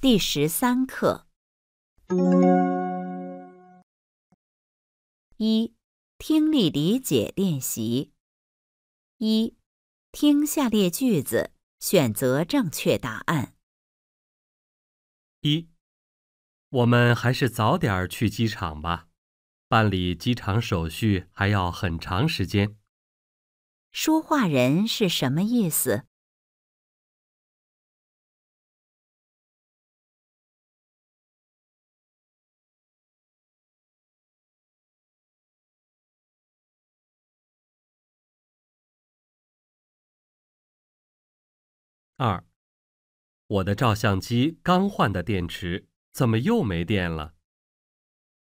第十三课，一听力理解练习。一，听下列句子，选择正确答案。一，我们还是早点去机场吧，办理机场手续还要很长时间。说话人是什么意思？二，我的照相机刚换的电池怎么又没电了？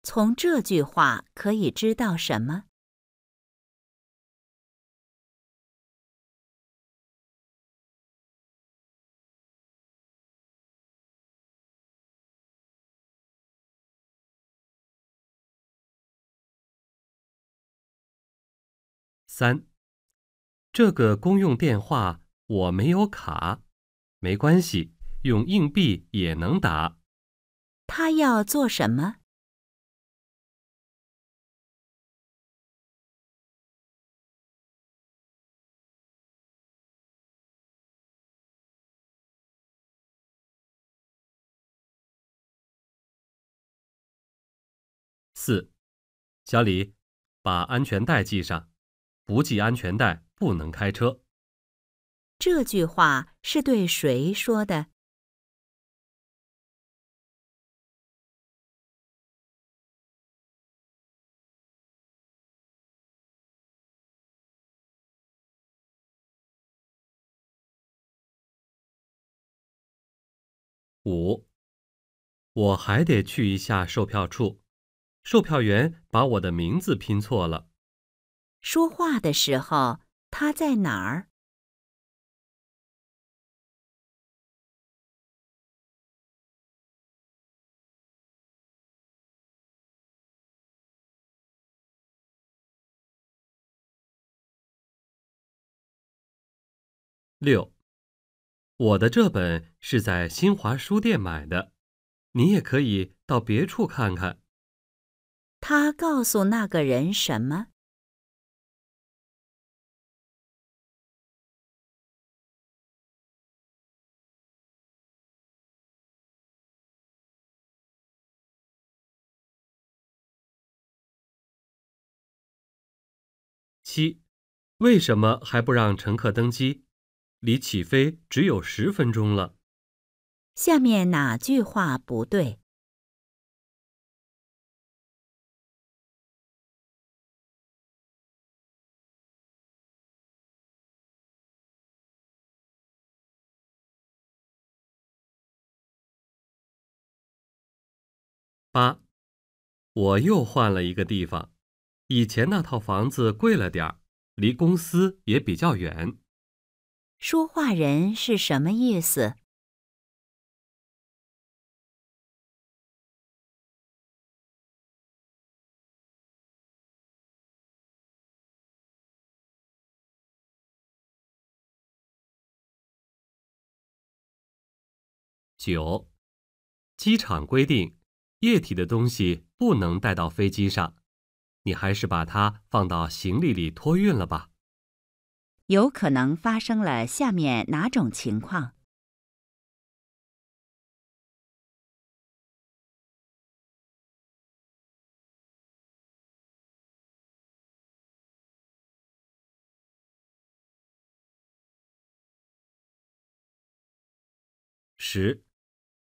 从这句话可以知道什么？三，这个公用电话。我没有卡，没关系，用硬币也能打。他要做什么？四，小李，把安全带系上，不系安全带不能开车。这句话是对谁说的？五，我还得去一下售票处，售票员把我的名字拼错了。说话的时候他在哪儿？六，我的这本是在新华书店买的，你也可以到别处看看。他告诉那个人什么？七，为什么还不让乘客登机？离起飞只有十分钟了。下面哪句话不对？八，我又换了一个地方，以前那套房子贵了点儿，离公司也比较远。说话人是什么意思？九，机场规定，液体的东西不能带到飞机上，你还是把它放到行李里托运了吧。有可能发生了下面哪种情况？十，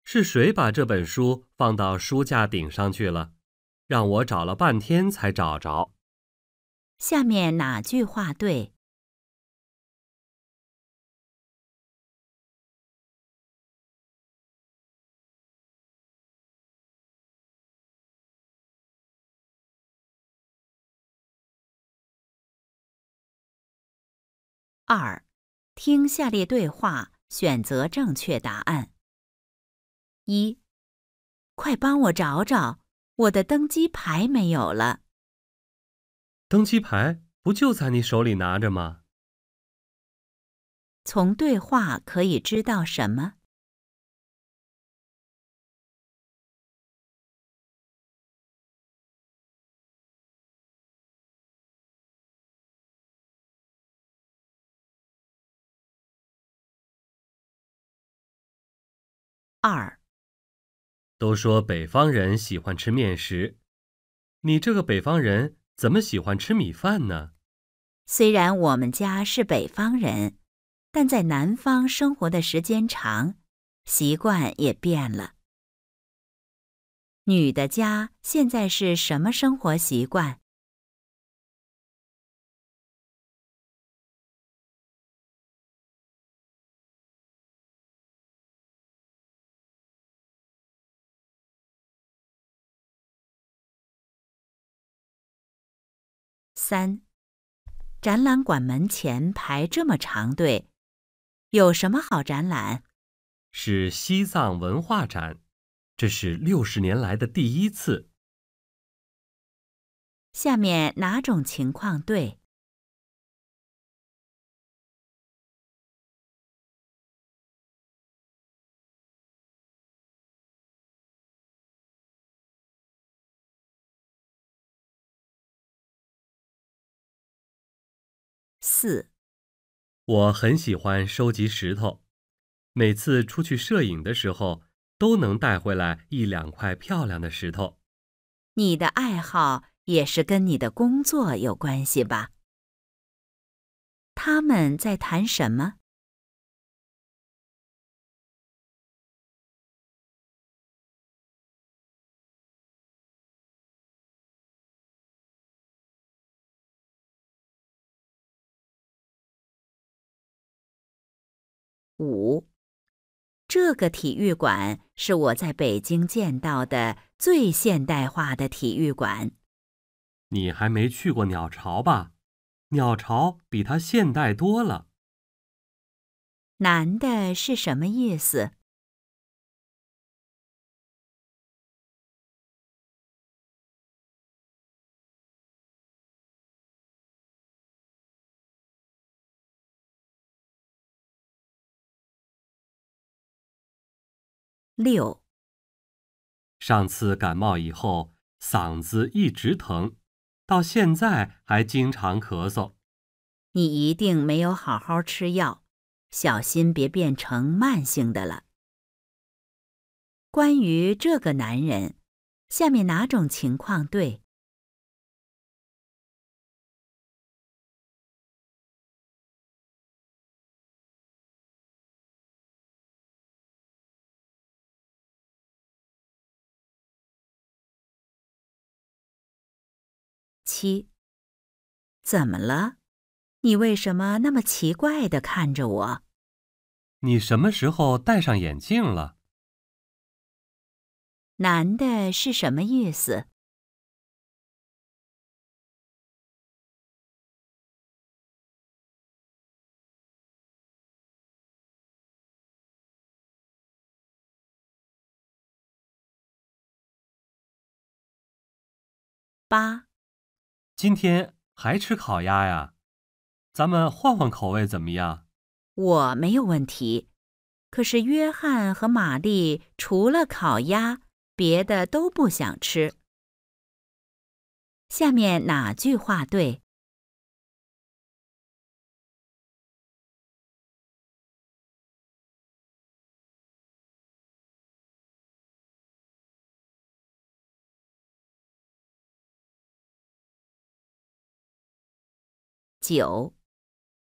是谁把这本书放到书架顶上去了？让我找了半天才找着。下面哪句话对？二，听下列对话，选择正确答案。一，快帮我找找，我的登机牌没有了。登机牌不就在你手里拿着吗？从对话可以知道什么？二，都说北方人喜欢吃面食，你这个北方人怎么喜欢吃米饭呢？虽然我们家是北方人，但在南方生活的时间长，习惯也变了。女的家现在是什么生活习惯？三，展览馆门前排这么长队，有什么好展览？是西藏文化展，这是六十年来的第一次。下面哪种情况对？四，我很喜欢收集石头，每次出去摄影的时候，都能带回来一两块漂亮的石头。你的爱好也是跟你的工作有关系吧？他们在谈什么？五，这个体育馆是我在北京见到的最现代化的体育馆。你还没去过鸟巢吧？鸟巢比它现代多了。男的是什么意思？六，上次感冒以后嗓子一直疼，到现在还经常咳嗽。你一定没有好好吃药，小心别变成慢性的了。关于这个男人，下面哪种情况对？七，怎么了？你为什么那么奇怪的看着我？你什么时候戴上眼镜了？男的是什么意思？八。今天还吃烤鸭呀？咱们换换口味怎么样？我没有问题。可是约翰和玛丽除了烤鸭，别的都不想吃。下面哪句话对？九，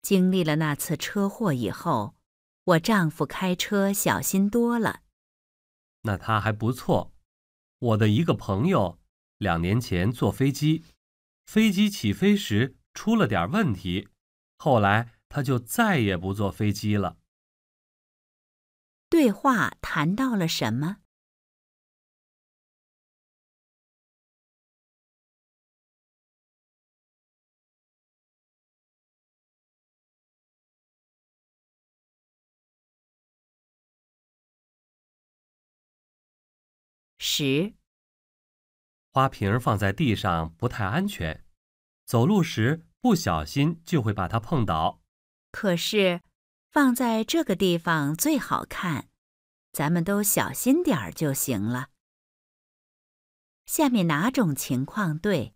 经历了那次车祸以后，我丈夫开车小心多了。那他还不错。我的一个朋友两年前坐飞机，飞机起飞时出了点问题，后来他就再也不坐飞机了。对话谈到了什么？十。花瓶放在地上不太安全，走路时不小心就会把它碰倒。可是，放在这个地方最好看，咱们都小心点儿就行了。下面哪种情况对？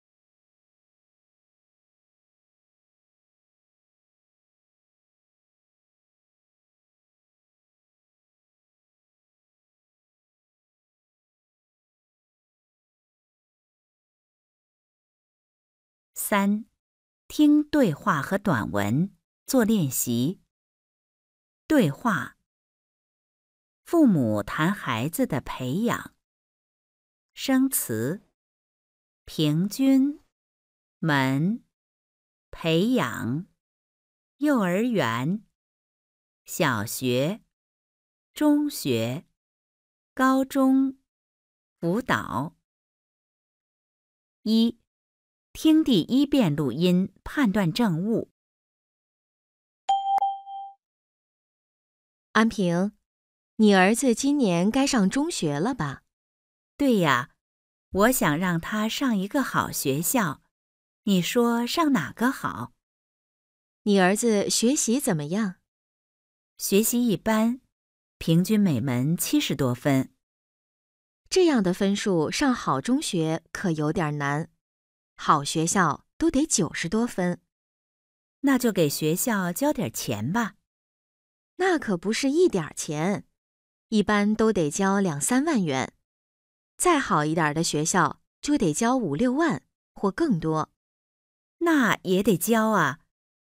三，听对话和短文做练习。对话：父母谈孩子的培养。生词：平均、门、培养、幼儿园、小学、中学、高中、辅导。一。听第一遍录音，判断正误。安平，你儿子今年该上中学了吧？对呀，我想让他上一个好学校。你说上哪个好？你儿子学习怎么样？学习一般，平均每门七十多分。这样的分数上好中学可有点难。好学校都得九十多分，那就给学校交点钱吧。那可不是一点儿钱，一般都得交两三万元。再好一点的学校就得交五六万或更多，那也得交啊。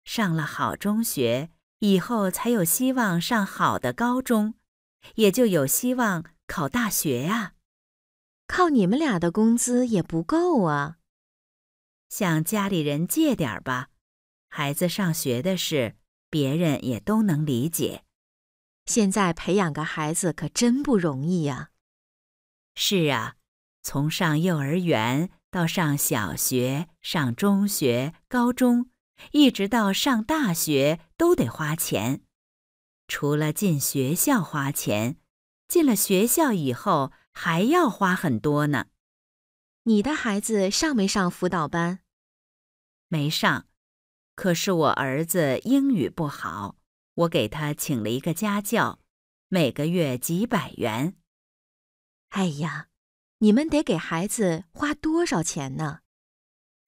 上了好中学以后，才有希望上好的高中，也就有希望考大学呀。靠你们俩的工资也不够啊。向家里人借点儿吧，孩子上学的事，别人也都能理解。现在培养个孩子可真不容易呀。是啊，从上幼儿园到上小学、上中学、高中，一直到上大学，都得花钱。除了进学校花钱，进了学校以后还要花很多呢。你的孩子上没上辅导班？没上，可是我儿子英语不好，我给他请了一个家教，每个月几百元。哎呀，你们得给孩子花多少钱呢？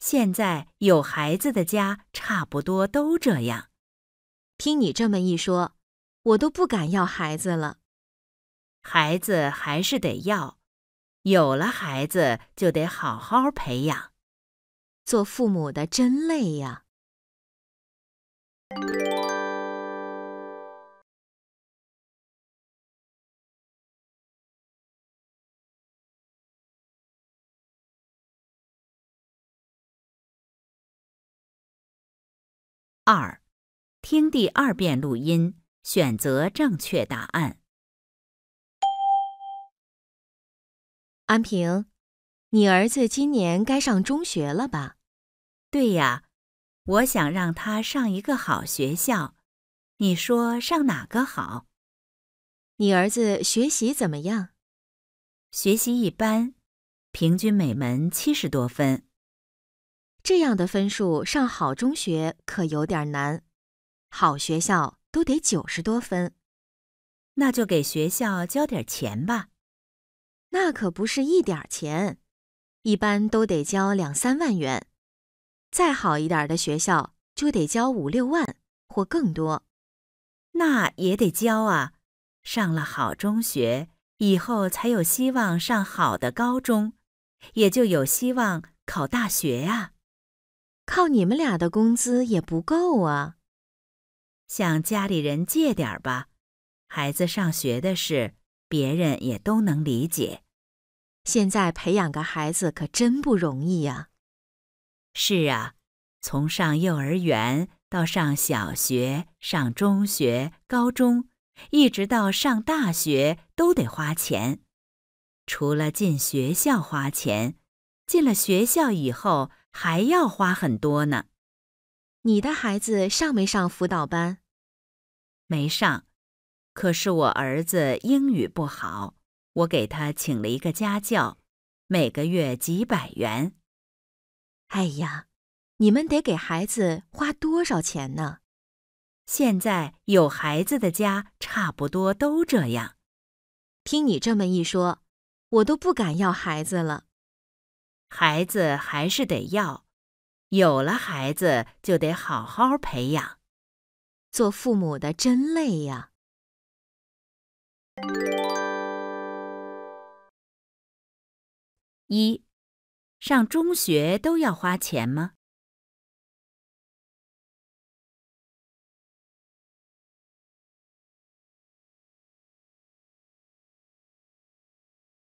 现在有孩子的家差不多都这样。听你这么一说，我都不敢要孩子了。孩子还是得要，有了孩子就得好好培养。做父母的真累呀。二，听第二遍录音，选择正确答案。安平，你儿子今年该上中学了吧？对呀，我想让他上一个好学校。你说上哪个好？你儿子学习怎么样？学习一般，平均每门七十多分。这样的分数上好中学可有点难，好学校都得九十多分。那就给学校交点钱吧。那可不是一点儿钱，一般都得交两三万元。再好一点的学校就得交五六万或更多，那也得交啊！上了好中学以后，才有希望上好的高中，也就有希望考大学呀。靠你们俩的工资也不够啊，向家里人借点吧。孩子上学的事，别人也都能理解。现在培养个孩子可真不容易呀。是啊，从上幼儿园到上小学、上中学、高中，一直到上大学，都得花钱。除了进学校花钱，进了学校以后还要花很多呢。你的孩子上没上辅导班？没上。可是我儿子英语不好，我给他请了一个家教，每个月几百元。哎呀，你们得给孩子花多少钱呢？现在有孩子的家差不多都这样。听你这么一说，我都不敢要孩子了。孩子还是得要，有了孩子就得好好培养。做父母的真累呀！一。上中学都要花钱吗？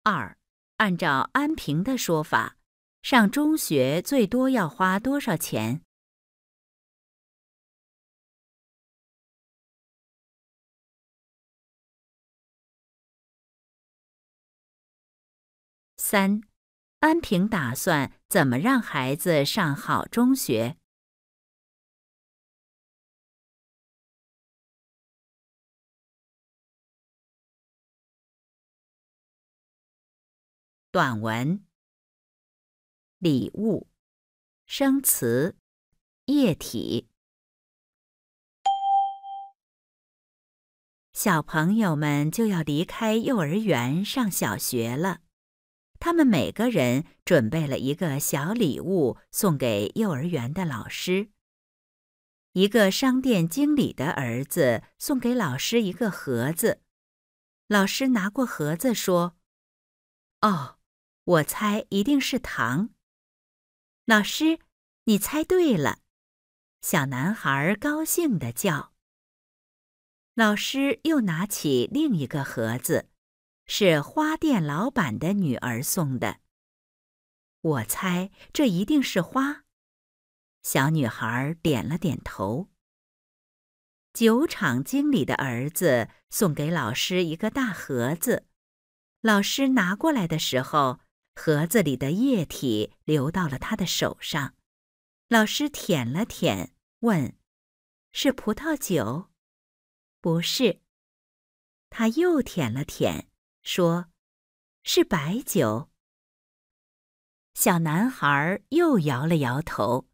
二，按照安平的说法，上中学最多要花多少钱？三。安平打算怎么让孩子上好中学？短文、礼物、生词、液体。小朋友们就要离开幼儿园上小学了。他们每个人准备了一个小礼物送给幼儿园的老师。一个商店经理的儿子送给老师一个盒子，老师拿过盒子说：“哦，我猜一定是糖。”老师，你猜对了，小男孩高兴地叫。老师又拿起另一个盒子。是花店老板的女儿送的。我猜这一定是花。小女孩点了点头。酒厂经理的儿子送给老师一个大盒子，老师拿过来的时候，盒子里的液体流到了他的手上。老师舔了舔，问：“是葡萄酒？”“不是。”他又舔了舔。说，是白酒。小男孩又摇了摇头。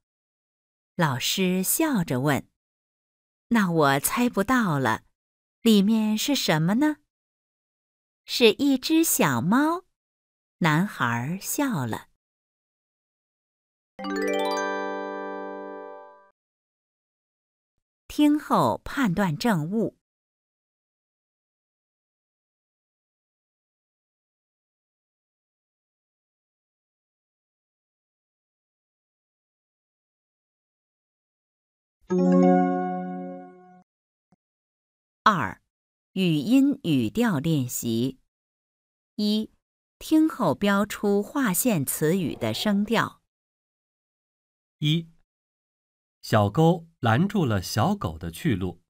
老师笑着问：“那我猜不到了，里面是什么呢？”“是一只小猫。”男孩笑了。听后判断正误。二、语音语调练习。一、听后标出划线词语的声调。一小沟拦住了小狗的去路。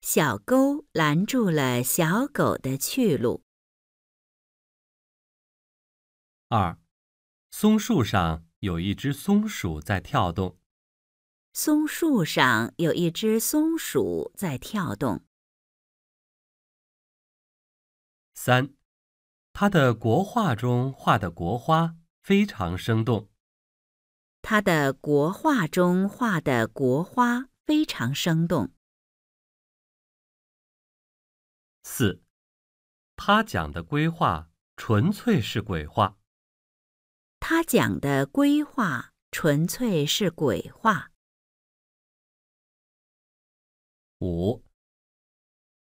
小沟拦住了小狗的去路。二、松树上有一只松鼠在跳动。松树上有一只松鼠在跳动。三，他的国画中画的国花非常生动。他的国画中画的国花非常生动。四，他讲的规划纯粹是鬼话。他讲的规划纯粹是鬼话。五，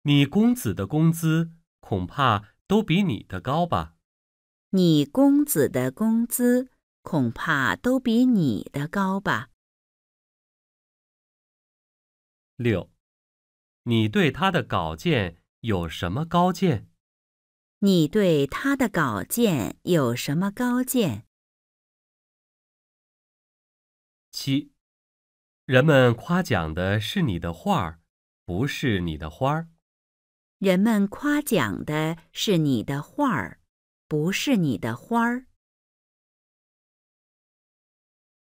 你公子的工资恐怕都比你的高吧？你公子的工资恐怕都比你的高吧。六，你对他的稿件有什么高见？你对他的稿件有什么高见？七，人们夸奖的是你的画儿。不是你的花儿，人们夸奖的是你的画儿，不是你的花儿。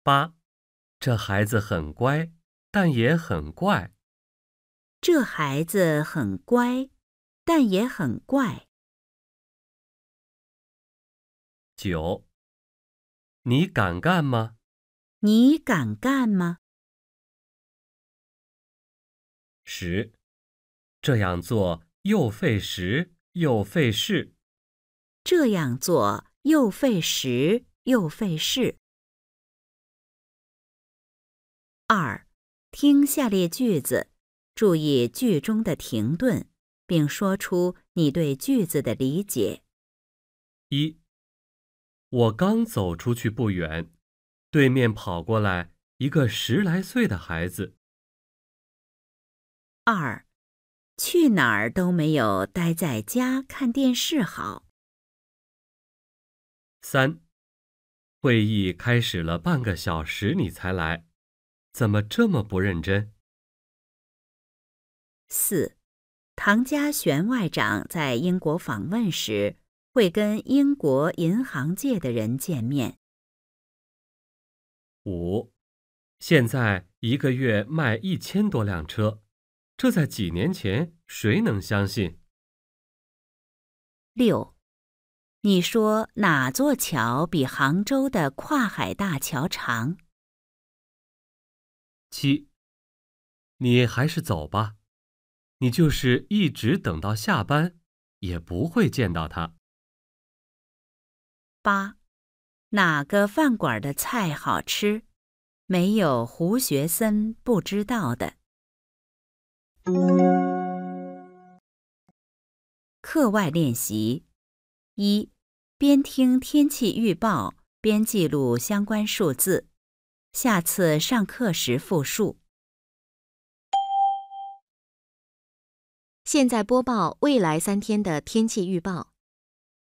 八，这孩子很乖，但也很怪。这孩子很乖，但也很怪。九，你敢干吗？你敢干吗？十这样做又费时又费事，这样做又费时又费事。二，听下列句子，注意句中的停顿，并说出你对句子的理解。一，我刚走出去不远，对面跑过来一个十来岁的孩子。二，去哪儿都没有，待在家看电视好。三，会议开始了半个小时，你才来，怎么这么不认真？四，唐家璇外长在英国访问时，会跟英国银行界的人见面。五，现在一个月卖一千多辆车。这在几年前，谁能相信？六，你说哪座桥比杭州的跨海大桥长？七，你还是走吧，你就是一直等到下班，也不会见到他。八，哪个饭馆的菜好吃？没有胡学森不知道的。课外练习，一边听天气预报，边记录相关数字。下次上课时复述。现在播报未来三天的天气预报。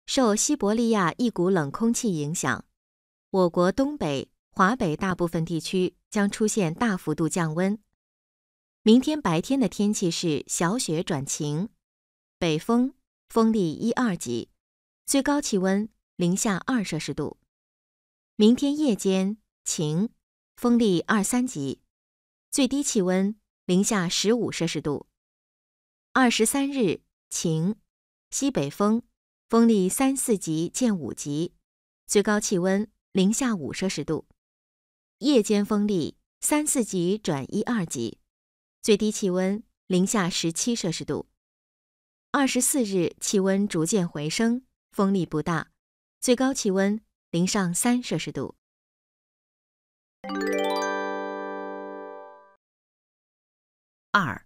受西伯利亚一股冷空气影响，我国东北、华北大部分地区将出现大幅度降温。明天白天的天气是小雪转晴，北风。风力一二级，最高气温零下二摄氏度。明天夜间晴，风力二三级，最低气温零下十五摄氏度。二十三日晴，西北风，风力三四级见五级，最高气温零下五摄氏度，夜间风力三四级转一二级，最低气温零下十七摄氏度。二十四日气温逐渐回升，风力不大，最高气温零上三摄氏度。二，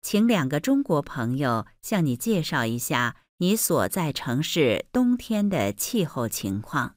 请两个中国朋友向你介绍一下你所在城市冬天的气候情况。